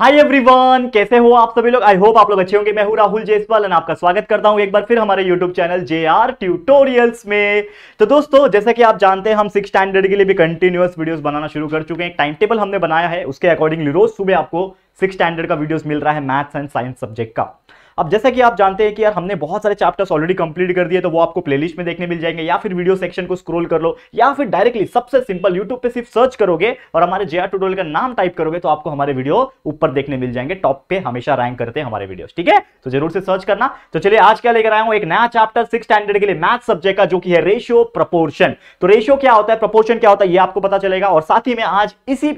hi everyone कैसे हो आप सभी लोग आई होप आप लोग अच्छे होंगे मैं हूं राहुल जेसवाल और आपका स्वागत करता हूं एक बार फिर हमारे YouTube channel J R tutorials में तो दोस्तों जैसा कि आप जानते हैं हम सिक्स स्टैंडर्ड के लिए भी कंटिन्यूस वीडियोस बनाना शुरू कर चुके हैं टाइम टेबल हमने बनाया है उसके अकॉर्डिंगली रोज सुबह आपको सिक्स स्टैंडर्ड का वीडियो मिल रहा है मैथ्स एंड साइंस सब्जेक्ट का अब जैसा कि आप जानते हैं कि यार हमने बहुत सारे चैप्टर्स ऑलरेडी कंप्लीट कर दिए तो वो आपको प्लेलिस्ट में देखने मिल जाएंगे या फिर वीडियो सेक्शन को स्क्रोल कर लो या फिर डायरेक्टली सबसे सिंपल यूट्यूब पे सिर्फ सर्च करोगे और हमारे जे आर का नाम टाइप करोगे तो आपको हमारे वीडियो ऊपर देखने मिल जाएंगे टॉप पे हमेशा रैंक करते हैं हमारे वीडियो ठीक है तो जरूर से सर्च करना तो चलिए आज क्या लेकर आया हूं एक नया चैप्टर सिक्स स्टैंडर्ड के लिए मैथ सब्जेक्ट का जो कि है रेशियो प्रपोर्शन तो रेशियो क्या होता है प्रपोर्शन क्या होता है ये आपको पता चलेगा और साथ ही में आज इसी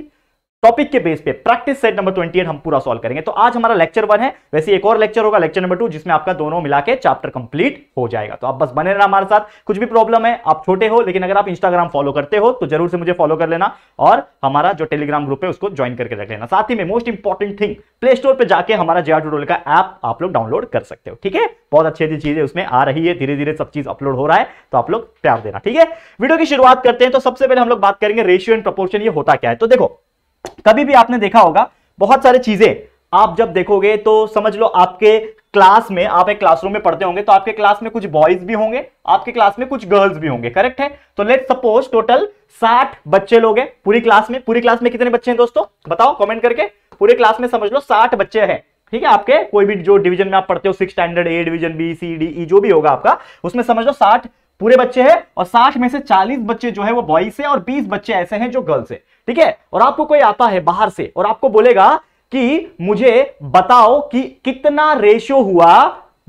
टॉपिक के बेस पे प्रैक्टिस सेट नंबर 28 हम पूरा सॉल्व करेंगे तो आज हमारा लेक्चर वन है वैसे एक और लेक्चर होगा लेक्चर नंबर टू जिसमें आपका दोनों मिला के चैप्टर कंप्लीट हो जाएगा तो आप बस बने रहना हमारे साथ कुछ भी प्रॉब्लम है आप छोटे हो लेकिन अगर आप इंस्टाग्राम फॉलो करते हो तो जरूर से मुझे फॉलो कर लेना और हमारा जो टेलीग्राम ग्रुप है उसको ज्वाइन करके रख लेना साथ ही में most important thing play store पर जाकर हमारा जे टूटोल का ऐप आप लोग डाउनलोड कर सकते हो ठीक है बहुत अच्छी अच्छी चीजें उसमें आ रही है धीरे धीरे सब चीज अपलोड हो रहा है तो आप लोग प्यार देना ठीक है वीडियो की शुरुआत करते हैं तो सबसे पहले हम लोग बात करेंगे रेशियो एंड प्रपोर्शन ये होता क्या है तो देखो कभी भी आपने देखा होगा बहुत सारी चीजें आप जब देखोगे तो समझ लो आपके क्लास में आप एक क्लासरूम में पढ़ते होंगे तो आपके क्लास में कुछ बॉयज भी होंगे आपके क्लास में कुछ गर्ल्स भी होंगे करेक्ट है तो लेट सपोज टोटल साठ बच्चे लोग हैं पूरी क्लास में पूरी क्लास में कितने बच्चे हैं दोस्तों बताओ कमेंट करके पूरे क्लास में समझ लो साठ बच्चे हैं ठीक है आपके कोई भी जो डिविजन में आप पढ़ते हो six standard A division B C D E जो भी होगा आपका उसमें समझ लो साठ पूरे बच्चे हैं और साठ में से चालीस बच्चे जो है वो बॉयज है और बीस बच्चे ऐसे हैं जो गर्ल्स है ठीक है और आपको कोई आता है बाहर से और आपको बोलेगा कि मुझे बताओ कि कितना रेशियो हुआ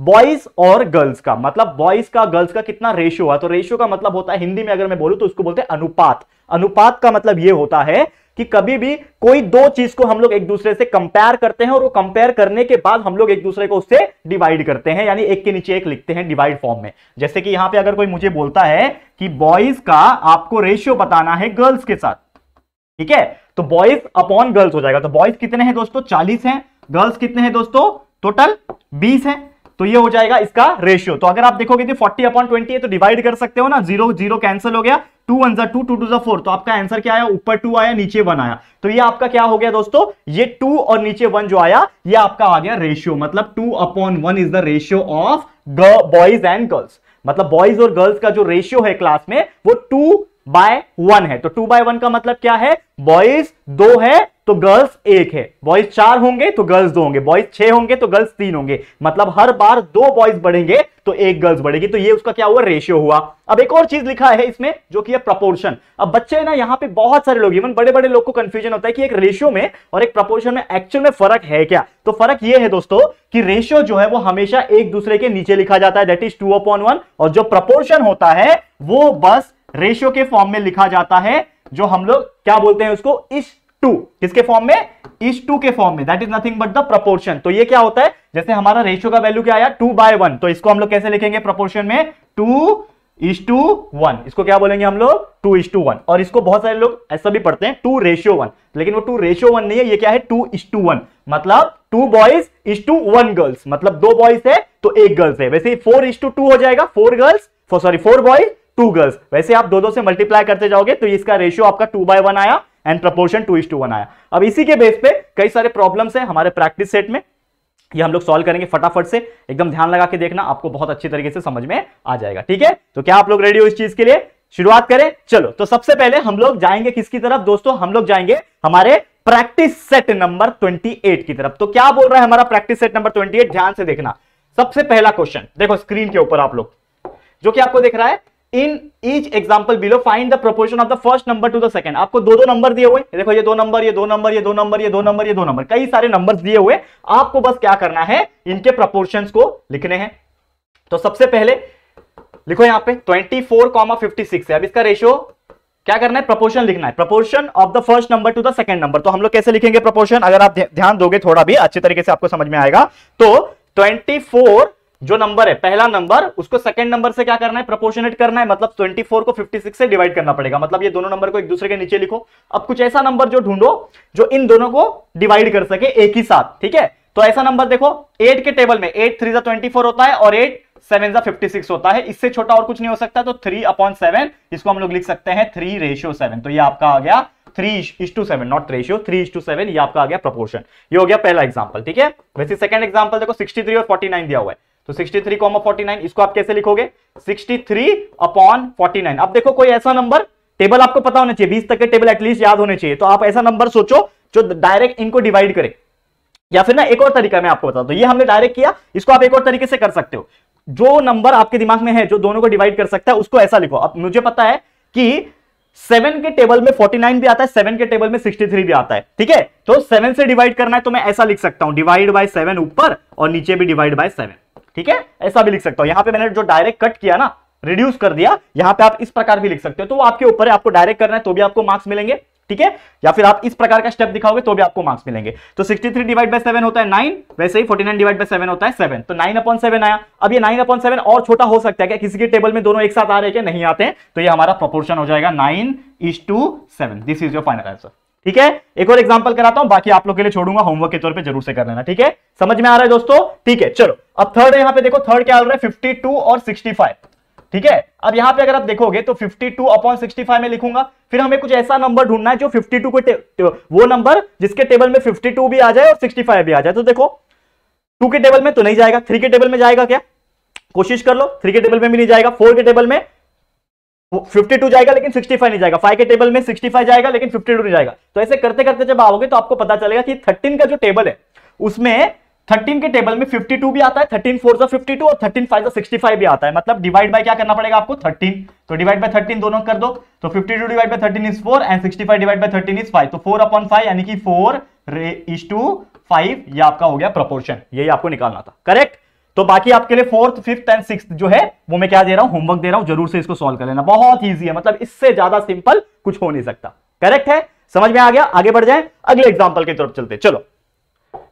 बॉयज और गर्ल्स का मतलब बॉयज का गर्ल्स का कितना रेशियो है तो रेशियो का मतलब होता है हिंदी में अगर मैं बोलूं तो उसको बोलते हैं अनुपात अनुपात का मतलब यह होता है कि कभी भी कोई दो चीज को हम लोग एक दूसरे से कंपेयर करते हैं और वो कंपेयर करने के बाद हम लोग एक दूसरे को उससे डिवाइड करते हैं यानी एक के नीचे एक लिखते हैं डिवाइड फॉर्म में जैसे कि यहां पे अगर कोई मुझे बोलता है कि बॉयज का आपको रेशियो बताना है गर्ल्स के साथ ठीक है तो बॉयज अपॉन गर्ल्स हो जाएगा तो बॉयज कितने हैं दोस्तों चालीस है गर्ल्स कितने हैं दोस्तों टोटल बीस है तो ये हो जाएगा इसका रेशियो तो अगर आप देखोगे तो 40 अपॉन 20 है तो डिवाइड कर सकते हो ना जीरो जीरो कैंसिल हो गया टू वन जो टू टू टू जर फोर तो आपका आंसर क्या आया ऊपर टू आया नीचे वन आया तो ये आपका क्या हो गया दोस्तों ये टू और नीचे वन जो आया ये आपका आ गया रेशियो मतलब two upon one is the ratio of boys and girls मतलब बॉयज और गर्ल्स का जो रेशियो है क्लास में वो टू बाय वन है तो टू बाय वन का मतलब क्या है बॉयज दो है तो गर्ल्स एक है बॉयज चार होंगे तो गर्ल्स दो होंगे बॉयज छह होंगे तो गर्ल्स तीन होंगे मतलब हर बार दो बॉयज बढ़ेंगे तो एक गर्ल्स बढ़ेगी तो ये उसका क्या हुआ रेशियो हुआ अब एक और चीज लिखा है इसमें जो कि है प्रपोर्शन अब बच्चे ना यहाँ पे बहुत सारे लोग इवन बड़े बड़े लोग को कंफ्यूजन होता है कि एक रेशियो में और एक प्रपोर्शन में एक्चुअल में फर्क है क्या तो फर्क ये है दोस्तों कि रेशियो जो है वो हमेशा एक दूसरे के नीचे लिखा जाता है that is two upon one और जो प्रपोर्शन होता है वो बस रेशियो के फॉर्म में लिखा जाता है जो हम लोग क्या बोलते हैं उसको इस टू किसके फॉर्म में इस टू के फॉर्म में that is nothing but the proportion तो ये क्या होता है जैसे हमारा रेशियो का वैल्यू क्या आया टू बाय वन तो इसको हम लोग कैसे लिखेंगे प्रपोर्शन में टू इज टू वन इसको क्या बोलेंगे हम लोग टू इज टू वन और इसको बहुत सारे लोग ऐसा भी पढ़ते हैं टू रेशियो वन लेकिन वो टू रेशियो वन नहीं है ये क्या है टू इज टू वन मतलब two boys is to one girls मतलब दो बॉयज है तो एक गर्ल्स है वैसे फोर इज टू टू हो जाएगा four girls sorry four boys two girls वैसे आप दो दो से मल्टीप्लाई करते जाओगे तो इसका रेशियो आपका टू बाय वन आया and proportion two is to one आया अब इसी के बेस पे कई सारे प्रॉब्लम्स हैं हमारे प्रैक्टिस सेट में ये हम लोग सॉल्व करेंगे फटाफट से एकदम ध्यान लगा के देखना आपको बहुत अच्छी तरीके से समझ में आ जाएगा ठीक है तो क्या आप लोग रेडी हो इस चीज के लिए शुरुआत करें चलो तो सबसे पहले हम लोग जाएंगे किसकी तरफ दोस्तों हम लोग जाएंगे हमारे प्रैक्टिस सेट नंबर 28 की तरफ तो क्या बोल रहा है हमारा प्रैक्टिस सेट नंबर 28 ध्यान से देखना सबसे पहला क्वेश्चन देखो स्क्रीन के ऊपर आप लोग जो कि आपको देख रहा है in each example below find the proportion of the first number to the second आपको दो दो नंबर दिए हुए देखो ये दो नंबर ये दो नंबर ये दो नंबर ये दो नंबर ये दो नंबर कई सारे नंबर दिए हुए आपको बस क्या करना है इनके प्रपोर्शन को लिखने हैं तो सबसे पहले लिखो यहां पे 24 कॉमा है अब इसका रेशियो क्या करना है प्रपोर्शन लिखना है proportion of the first number to the second number तो हम लोग कैसे लिखेंगे प्रपोर्शन अगर आप ध्यान दोगे थोड़ा भी अच्छे तरीके से आपको समझ में आएगा तो 24 जो नंबर है पहला नंबर उसको सेकंड नंबर से क्या करना है प्रोपोर्शनेट करना है मतलब 24 को 56 से डिवाइड करना पड़ेगा मतलब ये दोनों नंबर को एक दूसरे के नीचे लिखो अब कुछ ऐसा नंबर जो ढूंढो जो इन दोनों को डिवाइड कर सके एक ही साथ ठीक है तो ऐसा नंबर देखो एट के टेबल में एट थ्री ट्वेंटी होता है और एट सेवन फिफ्टी सिक्स होता है इससे छोटा और कुछ नहीं हो सकता तो थ्री अपॉन सेवन इसको हम लोग लिख सकते हैं थ्री रेशियो सेवन तो ये आपका आ गया three is to seven not ratio three is to seven ये आपका आ गया प्रपोर्शन ये हो गया पहला एग्जाम्पल ठीक है वैसे सेकंड एग्जाम्पल देखो सिक्सटी थ्री और फोर्टी नाइन दिया हुआ है तो 63 थ्री कॉमा इसको आप कैसे लिखोगे 63 थ्री अपॉन फोर्टी अब देखो कोई ऐसा नंबर टेबल आपको पता होना चाहिए 20 तक के टेबल एटलीस्ट याद होने चाहिए तो आप ऐसा नंबर सोचो जो डायरेक्ट इनको डिवाइड करे या फिर ना एक और तरीका मैं आपको बताता हूं ये हमने डायरेक्ट किया इसको आप एक और तरीके से कर सकते हो जो नंबर आपके दिमाग में है जो दोनों को डिवाइड कर सकता है उसको ऐसा लिखो अब मुझे पता है कि सेवन के टेबल में फोर्टी नाइन भी आता है सेवन के टेबल में सिक्सटी थ्री भी आता है ठीक है तो सेवन से डिवाइड करना है तो मैं ऐसा लिख सकता हूं डिवाइड बाय सेवन ऊपर और नीचे भी डिवाइड बाय सेवन ठीक है ऐसा भी लिख सकता हूं यहां पे मैंने जो डायरेक्ट कट किया ना रिड्यूस कर दिया यहां पे आप इस प्रकार भी लिख सकते हो तो वो आपके ऊपर है आपको डायरेक्ट करना है तो भी आपको मार्क्स मिलेंगे ठीक है या फिर आप इस प्रकार का स्टेप दिखाओगे तो भी आपको मार्क्स मिलेंगे तो 63 डिवाइड बाय 7 होता है 9 वैसे ही 49 डिवाइड बाय 7 होता है 7 तो 9 अपॉन 7 आया अब ये 9 अपॉन 7 और छोटा हो सकता है क्या किसी के टेबल में दोनों एक साथ आ रहे हैं क्या नहीं आते हैं तो ये हमारा प्रोपोर्शन हो जाएगा nine is to seven this is your final answer ठीक है एक और एग्जाम्पल कराता हूं बाकी आप लोग के लिए छोड़ूंगा होमवर्क के तौर पे जरूर से कर लेना ठीक है समझ में आ रहा है दोस्तों ठीक है चलो अब थर्ड यहाँ पे देखो थर्ड क्या हो रहा है फिफ्टी और सिक्सटी ठीक है अब यहाँ पे अगर आप देखोगे तो 52 टू अपॉन सिक्सटी में लिखूंगा फिर हमें कुछ ऐसा नंबर ढूंढना है जो 52 को वो नंबर जिसके टेबल में 52 भी आ जाए और 65 भी आ जाए तो देखो टू के टेबल में तो नहीं जाएगा थ्री के टेबल में जाएगा क्या कोशिश कर लो थ्री के टेबल में भी नहीं जाएगा फोर के टेबल में फिफ्टी टू जाएगा लेकिन सिक्सटी फाइव नहीं जाएगा फाइव के टेबल में सिक्सटी फाइव जाएगा लेकिन फिफ्टी टू नहीं जाएगा तो ऐसे करते करते जब आओगे तो आपको पता चलेगा कि थर्टीन का जो टेबल है उसमें थर्टीन के टेबल में फिफ्टी टू भी आता है थर्टीन फोर सा फिफ्टी टू और थर्टीन फाइव सा सिक्सटी फाइव भी आता है मतलब डिवाइड बाय क्या करना पड़ेगा आपको थर्टीन तो डिवाइड बाय थर्टीन दोनों कर दो तो fifty two divide by thirteen is four and sixty five divide by thirteen is five तो फोर अपॉन फाइव यानी कि फोर इज टू फाइव ये आपका हो गया प्रपोर्शन यही आपको निकालना था करेक्ट तो बाकी आपके लिए फोर्थ फिफ्थ एंड सिक्स जो है वो मैं क्या दे रहा हूं होमवर्क दे रहा हूं जरूर से इसको सॉल्व कर लेना बहुत ईजी है मतलब इससे ज्यादा सिंपल कुछ हो नहीं सकता करेक्ट है समझ में आ गया आगे बढ़ जाए अगले एग्जाम्पल की तरफ चलते चलो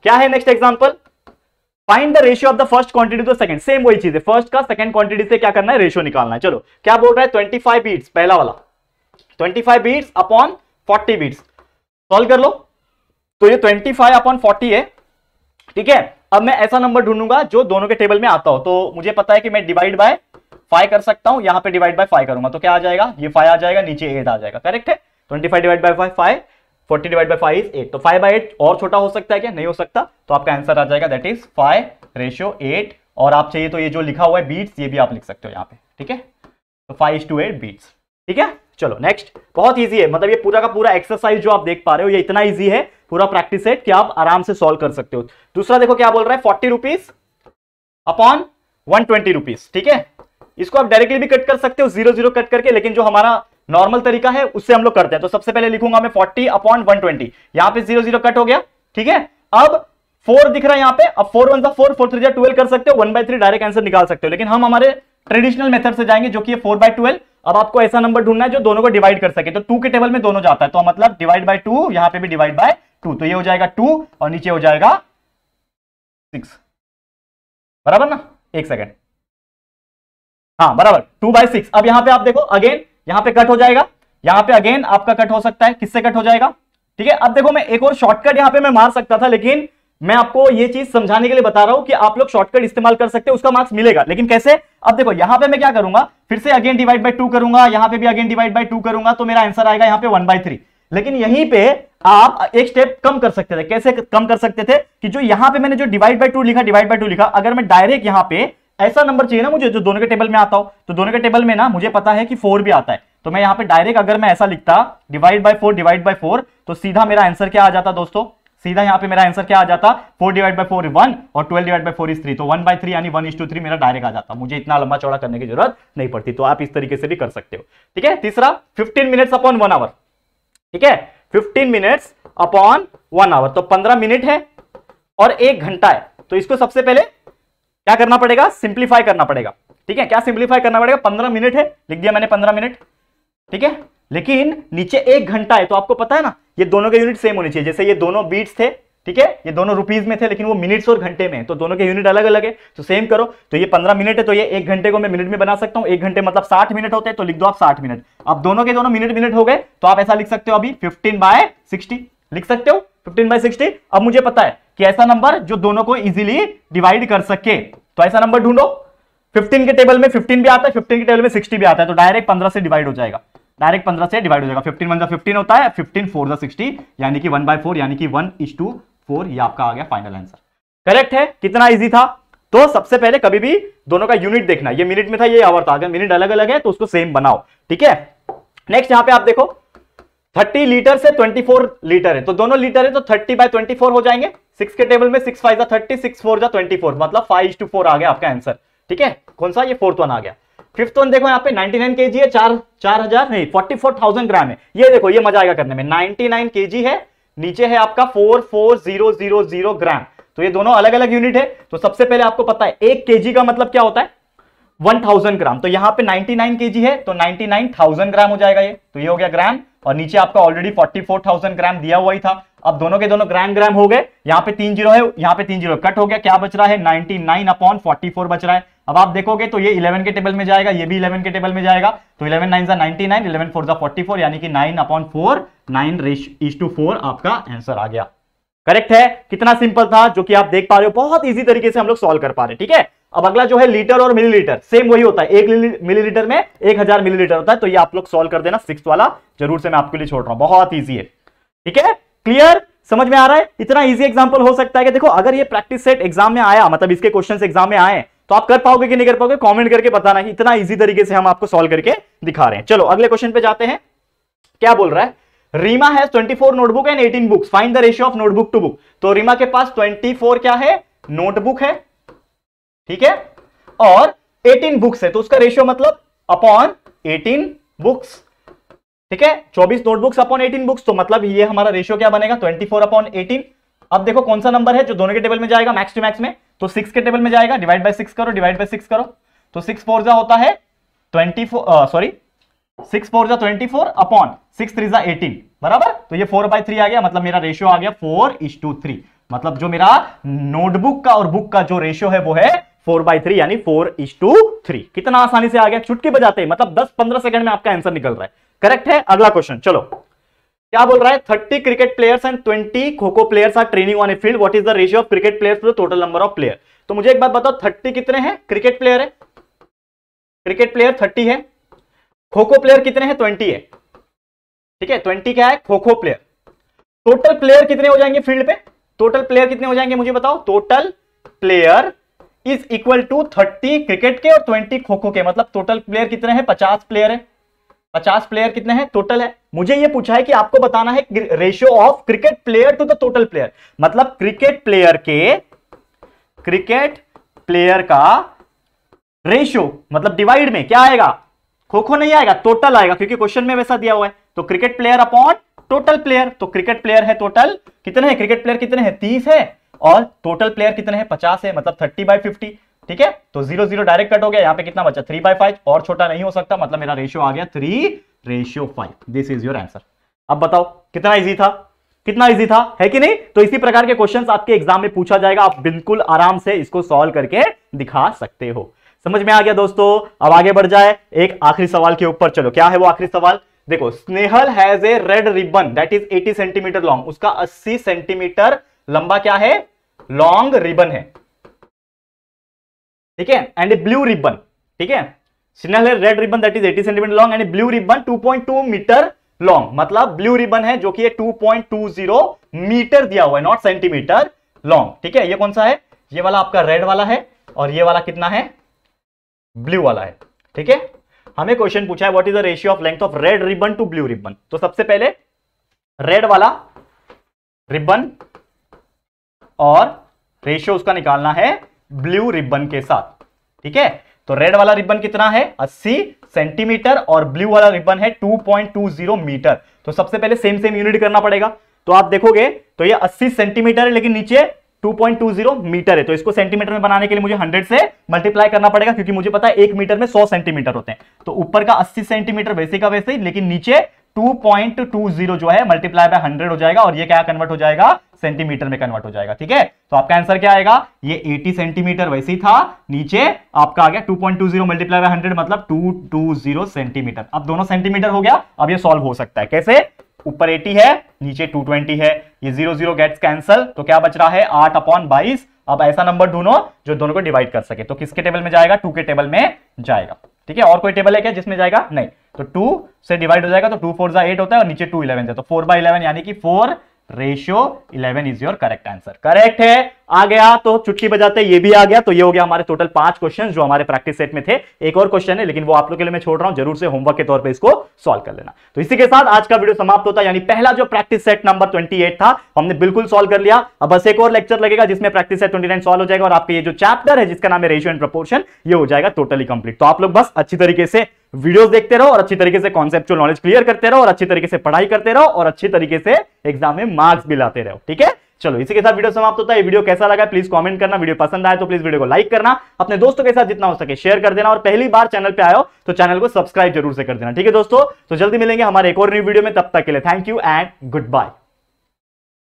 क्या है next example find the ratio of the first quantity to second same वही चीज है फर्स्ट का सेकंड क्वांटिटी से क्या करना है रेशियो निकालना है चलो क्या बोल रहा है 25 बीट्स पहला वाला 25 बीट्स अपॉन 40 बीट्स सॉल्व कर लो तो ये 25 अपॉन 40 है ठीक है अब मैं ऐसा नंबर ढूंढूंगा जो दोनों के टेबल में आता हो तो मुझे पता है कि मैं डिवाइड बाय फाइव कर सकता हूं यहां पे डिवाइड बाय फाइव करूंगा तो क्या आ जाएगा ये फाइव आ जाएगा नीचे एट आ जाएगा करेक्ट है twenty five divide by five five forty divide by five eight तो फाइव बाई एट और छोटा हो सकता है क्या नहीं हो सकता तो आपका आंसर आ जाएगा that is five ratio eight और आप चाहिए तो ये जो लिखा हुआ है बीट्स ये भी आप लिख सकते हो यहाँ पे ठीक है तो फाइव टू एट बीट्स ठीक है चलो नेक्स्ट बहुत इजी है मतलब ये पूरा का पूरा एक्सरसाइज जो आप देख पा रहे हो ये इतना इजी है पूरा प्रैक्टिस है कि आप आराम से सॉल्व कर सकते हो दूसरा देखो क्या बोल रहा है forty rupees upon one twenty rupees ठीक है इसको आप डायरेक्टली भी कट कर सकते हो जीरो जीरो कट करके लेकिन जो हमारा नॉर्मल तरीका है उससे हम लोग करते हैं तो सबसे पहले लिखूंगा मैं फोर्टी अपॉन वन ट्वेंटी यहां पर जीरो जीरो कट हो गया ठीक है अब फोर दिख रहा है यहां पर अब four one four four three twelve कर सकते हो one by three direct answer निकाल सकते हो लेकिन हम हमारे ट्रेडिशनल मेथड से जाएंगे जो कि फोर बाय ट्वेल्व अब आपको ऐसा नंबर ढूंढना है जो दोनों को डिवाइड कर सके तो टू के टेबल में दोनों जाता है तो मतलब डिवाइड बाय टू यहां पे भी डिवाइड बाय टू तो ये हो जाएगा टू और नीचे हो जाएगा सिक्स बराबर ना एक सेकेंड हाँ बराबर टू बाय सिक्स अब यहां पे आप देखो अगेन यहां पे कट हो जाएगा यहां पे अगेन आपका कट हो सकता है किससे कट हो जाएगा ठीक है अब देखो मैं एक और शॉर्टकट यहां पे मैं मार सकता था लेकिन मैं आपको ये चीज समझाने के लिए बता रहा हूं कि आप लोग शॉर्टकट इस्तेमाल कर सकते हैं उसका मार्क्स मिलेगा लेकिन कैसे अब देखो यहां पे मैं क्या करूंगा फिर से अगेन डिवाइड बाय टू करूंगा यहां पे भी अगेन डिवाइड बाय टू करूंगा तो मेरा आंसर आएगा यहां पे वन बाय थ्री लेकिन यहीं पे आप एक स्टेप कम कर सकते थे कैसे कम कर सकते थे कि जो यहां पे मैंने जो डिवाइड बाय टू लिखा डिवाइड बाई टू लिखा अगर मैं डायरेक्ट यहां पे ऐसा नंबर चाहिए ना मुझे जो दोनों के टेबल में आता हो तो दोनों के टेबल में ना मुझे पता है कि फोर भी आता है तो मैं यहां पे डायरेक्ट अगर मैं ऐसा लिखता divide by four divide by four तो सीधा मेरा आंसर क्या आ जाता दोस्तों सीधा यहाँ पे मेरा आंसर क्या आ जाता four divide by four one और twelve divide by four is three तो वन बाई थ्री यानी वन इज टू थ्री मेरा डायरेक्ट आ जाता मुझे इतना लंबा चौड़ा करने की जरूरत नहीं पड़ती तो आप इस तरीके से भी कर सकते हो ठीक है तीसरा fifteen minutes upon one hour ठीक है fifteen minutes upon one hour तो पंद्रह मिनट है और एक घंटा है तो इसको सबसे पहले क्या करना पड़ेगा सिंप्लीफाई करना पड़ेगा ठीक है क्या सिंप्लीफाई करना पड़ेगा पंद्रह मिनट है लिख दिया मैंने पंद्रह मिनट ठीक है लेकिन नीचे एक घंटा है तो आपको पता है ना ये दोनों के यूनिट सेम होने चाहिए जैसे ये दोनों बीट्स थे ठीक है ये दोनों रुपीज में थे लेकिन वो मिनट्स और घंटे में तो दोनों के यूनिट अलग अलग है तो सेम करो तो ये पंद्रह मिनट है तो ये एक घंटे को मैं मिनट में बना सकता हूँ एक घंटे मतलब साठ मिनट होते हैं तो लिख दो आप साठ मिनट अब दोनों के दोनों मिनट मिनट हो गए तो आप ऐसा लिख सकते हो अभी फिफ्टीन बाय सिक्सटी लिख सकते हो फिफ्टीन बाय सिक्सटी अब मुझे पता है कि ऐसा नंबर जो दोनों को इजिली डिवाइड कर सके तो ऐसा नंबर ढूंढो फिफ्टीन के टेबल में फिफ्टीन भी आता है फिफ्टीन के टेबल में सिक्सटी भी आता है तो डायरेक्ट पंद्रह से डिवाइड हो जाएगा डायरेक्ट पंद्रह से डिवाइड हो जाएगा फिफ्टीन वन फिफ्टीन होता है फिफ्टीन फोर जो सिक्सटी यानी कि वन बाय फोर यानी कि वन इज टू फोर ये आपका आ गया फाइनल आंसर करेक्ट है कितना ईजी था तो सबसे पहले कभी भी दोनों का यूनिट देखना ये मिनट में था ये आवर था अगर मिनट अलग अलग है तो उसको सेम बनाओ ठीक है नेक्स्ट यहाँ पे आप देखो 30 लीटर से 24 लीटर है तो दोनों लीटर है तो 30 बाय 24 हो जाएंगे सिक्स के टेबल में six five thirty six four जा ट्वेंटी फोर मतलब फाइव टू फोर आ गया आपका आंसर ठीक है कौन सा ये फोर्थ वन आ गया फिफ्थ वन देखो यहाँ पे 99 जी है चार चार हजार नहीं 44,000 ग्राम है ये देखो ये मजा आएगा करने में 99 जी है नीचे है आपका 44000 ग्राम तो ये दोनों अलग अलग यूनिट है तो सबसे पहले आपको पता है एक जी का मतलब क्या होता है 1000 ग्राम तो यहाँ पे 99 जी है तो 99,000 ग्राम हो जाएगा ये तो ये हो गया ग्राम और नीचे आपका ऑलरेडी 44,000 ग्राम दिया हुआ ही था अब दोनों के दोनों ग्राम ग्राम हो गए यहाँ पे तीन जीरो है यहाँ पे तीन जीरो कट हो गया क्या बच रहा है 99 अपॉन 44 बच रहा है अब आप देखोगे तो ये 11 के टेबल में जाएगा ये भी 11 के टेबल में जाएगा तो 11 नाइन जा नाइनटी नाइन इलेवन फोर जा फोर्टी फोर यानी कि 9 upon four nine is to four आपका आंसर आ गया करेक्ट है कितना सिंपल था जो कि आप देख पा रहे हो बहुत इजी तरीके से हम लोग सॉल्व कर पा रहे ठीक है अब अगला जो है लीटर और मिलीलीटर सेम वही होता है एक मिलीलीटर में एक हजार मिलीलीटर होता है तो ये आप लोग सॉल्व कर देना सिक्स वाला जरूर से मैं आपके लिए छोड़ रहा हूं बहुत ईजी है ठीक है क्लियर समझ में आ रहा है इतना इजी एग्जाम्पल हो सकता है कि देखो अगर ये प्रैक्टिस सेट एग्जाम में आया मतलब इसके क्वेश्चन एग्जाम में आए तो आप कर पाओगे कि नहीं कर पाओगे कमेंट करके बताना इतना इजी तरीके से हम आपको सॉल्व करके दिखा रहे हैं चलो अगले क्वेश्चन पे जाते हैं क्या बोल रहा है Reema has 24 notebook and 18 books find the ratio of notebook to book तो रीमा के पास 24 क्या है नोटबुक है ठीक है और 18 बुक्स है तो उसका रेशियो मतलब अपॉन एटीन बुक्स ठीक है चौबीस नोटबुक्स अपॉन एटीन बुक्स तो मतलब ये हमारा रेशियो क्या बनेगा ट्वेंटी फोर अपॉन 18 अब देखो कौन सा नंबर है जो दोनों के टेबल में जाएगा मैक्स टू मैक्स में तो सिक्स के टेबल में जाएगा डिवाइड बाई सिक्स करो डिवाइड बाई सिक्स करो तो सिक्स फोर जा होता है twenty four sorry six four जा twenty four upon six three जा एटीन बराबर तो ये फोर बाई थ्री आ गया मतलब मेरा रेशियो आ गया फोर इज टू थ्री मतलब जो मेरा नोटबुक का और बुक का जो रेशियो है वो है फोर बाई थ्री यानी फोर इज टू थ्री कितना आसानी से आ गया चुटकी बजाते मतलब दस पंद्रह सेकंड में आपका आंसर निकल रहा है करेक्ट है अगला क्वेश्चन चलो क्या बोल रहा है thirty cricket players and twenty kho kho players are training on a field what is the ratio of cricket players to the total number of player तो मुझे एक बात बताओ थर्टी कितने हैं क्रिकेट प्लेयर है क्रिकेट प्लेयर थर्टी है खो खो प्लेयर कितने हैं ट्वेंटी है ठीक है ट्वेंटी क्या है खो खो प्लेयर टोटल प्लेयर कितने हो जाएंगे फील्ड पे टोटल प्लेयर कितने हो जाएंगे मुझे बताओ total player is equal to thirty cricket के और ट्वेंटी खो खो के मतलब टोटल प्लेयर कितने हैं पचास प्लेयर है पचास प्लेयर कितने हैं टोटल है मुझे ये पूछा है कि आपको बताना है ratio of cricket player to the total player मतलब क्रिकेट प्लेयर के क्रिकेट प्लेयर का रेशियो मतलब डिवाइड में क्या आएगा खो खो नहीं आएगा टोटल आएगा क्योंकि क्वेश्चन में वैसा दिया हुआ है तो cricket player upon total player तो क्रिकेट प्लेयर है टोटल कितने हैं क्रिकेट प्लेयर कितने हैं तीस है और टोटल प्लेयर कितने हैं पचास है मतलब थर्टी बाई फिफ्टी ठीक है तो जीरो जीरो डायरेक्ट कट हो गया यहाँ पे कितना बचा थ्री बाय फाइव और छोटा नहीं हो सकता मतलब मेरा रेशियो आ गया three ratio five this is your answer अब बताओ कितना इजी था कितना इजी था है कि नहीं तो इसी प्रकार के क्वेश्चंस आपके एग्जाम में पूछा जाएगा आप बिल्कुल आराम से इसको सॉल्व करके दिखा सकते हो समझ में आ गया दोस्तों अब आगे बढ़ जाए एक आखिरी सवाल के ऊपर चलो क्या है वो आखिरी सवाल देखो Snehal has a red ribbon that is 80 centimetre long उसका 80 सेंटीमीटर लंबा क्या है लॉन्ग रिबन है ठीक है एंड ए ब्लू रिबन ठीक है सिग्नल है red ribbon that is 80 centimetre long and blue ribbon 2.2 metre long मतलब ब्लू रिबन है जो कि है 2.20 मीटर दिया हुआ है नॉट सेंटीमीटर लॉन्ग ठीक है ये कौन सा है ये वाला आपका रेड वाला है और ये वाला कितना है ब्लू वाला है ठीक है हमें क्वेश्चन पूछा है what is the ratio of length of red ribbon to blue ribbon तो सबसे पहले रेड वाला रिबन और रेशियो उसका निकालना है ब्लू रिबन के साथ ठीक है तो रेड वाला रिबन कितना है 80 सेंटीमीटर और ब्लू वाला रिबन है 2.20 मीटर तो सबसे पहले सेम सेम यूनिट करना पड़ेगा तो आप देखोगे तो ये 80 सेंटीमीटर है लेकिन नीचे 2.20 मीटर है तो इसको सेंटीमीटर में बनाने के लिए मुझे 100 से मल्टीप्लाई करना पड़ेगा क्योंकि मुझे पता है एक मीटर में 100 सेंटीमीटर होते हैं तो ऊपर का 80 सेंटीमीटर वैसे का वैसे ही लेकिन नीचे 2.20 जो है मल्टीप्लाई बाय 100 हो जाएगा और ये क्या कन्वर्ट हो जाएगा सेंटीमीटर में कन्वर्ट हो जाएगा ठीक है तो आपका आंसर क्या आएगा ये 80 सेंटीमीटर वैसे ही था नीचे आपका आ गया 2.20 मल्टीप्लाई बाय 100 मतलब 220 सेंटीमीटर अब दोनों सेंटीमीटर हो गया अब ये सॉल्व हो सकता है कैसे ऊपर 80 है नीचे 220 है ये 00 गेट्स कैंसिल तो क्या बच रहा है 8 अपॉन 22 अब ऐसा नंबर ढूंढो जो दोनों को डिवाइड कर सके तो किसके टेबल में जाएगा 2 के टेबल में जाएगा ठीक है और कोई टेबल है क्या जिसमें जाएगा नहीं तो टू से डिवाइड हो जाएगा तो टू फोर एट होता है और नीचे टू इलेवन है तो फोर बाय इलेवन यानी कि four ratio eleven is your correct answer correct है आ गया तो चुटकी बजाते ये भी आ गया तो ये हो गया हमारे टोटल पांच क्वेश्चन जो हमारे प्रैक्टिस सेट में थे एक और क्वेश्चन है लेकिन वो आप लोग के लिए मैं छोड़ रहा हूं जरूर से होमवर्क के तौर पे इसको सॉल्व कर लेना तो इसी के साथ आज का वीडियो समाप्त होता है यानी पहला जो प्रैक्टिस सेट नंबर ट्वेंटी था हमने बिल्कुल सॉल्व कर लिया अब बस एक और लेक्चर लगेगा जिसमें प्रैक्टिस सेट ट्वेंटी सॉल्व हो जाएगा और आपके ये जो चैप्टर है जिसका नाम है रेशियो एंड प्रपोर्शन ये हो जाएगा टोटली कंप्लीट तो आप लोग बस अच्छी तरीके से वीडियोस देखते रहो और अच्छी तरीके से कॉन्सेप्चुअल नॉलेज क्लियर करते रहो और अच्छी तरीके से पढ़ाई करते रहो और अच्छी तरीके से एग्जाम में मार्क्स भी लाते रहो ठीक है चलो इसी के साथ वीडियो समाप्त होता है वीडियो कैसा लगा प्लीज कमेंट करना वीडियो पसंद आए तो प्लीज वीडियो को लाइक करना अपने दोस्तों के साथ जितना हो सके शेयर कर देना और पहली बार चैनल पर आयो तो चैनल को सब्सक्राइब जरूर से कर देना ठीक है दोस्तों तो जल्दी मिलेंगे हमारे एक और न्यू वीडियो में तब तक के लिए thank you and good bye